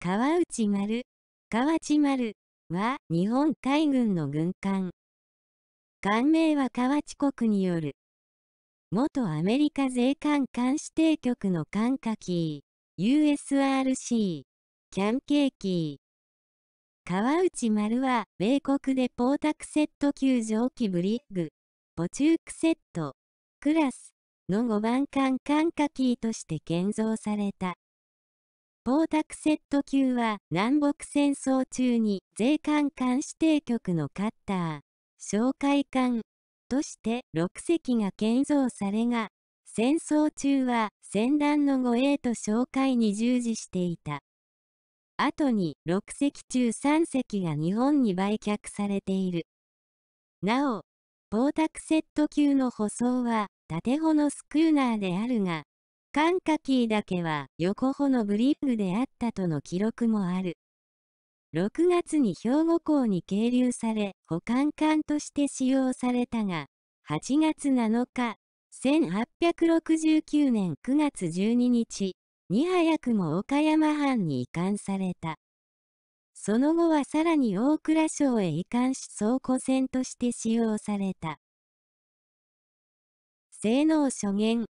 川内丸、川内丸は日本海軍の軍艦。艦名は川内国による。元アメリカ税関艦指定局の艦下キー、USRC、キャンケーキー。川内丸は、米国でポータクセット級蒸気ブリッグ、ポチュークセット、クラスの5番艦艦下キーとして建造された。タ沢セット級は南北戦争中に税関監指定局のカッター、哨戒艦として6隻が建造されが、戦争中は戦乱の護衛と紹介に従事していた。後に6隻中3隻が日本に売却されている。なお、ポータクセット級の舗装は縦穂のスクーナーであるが、カンカキーだけは横穂のブリッグであったとの記録もある。6月に兵庫港に係留され、保管艦として使用されたが、8月7日、1869年9月12日、に早くも岡山藩に移管された。その後はさらに大蔵省へ移管し倉庫船として使用された。性能諸言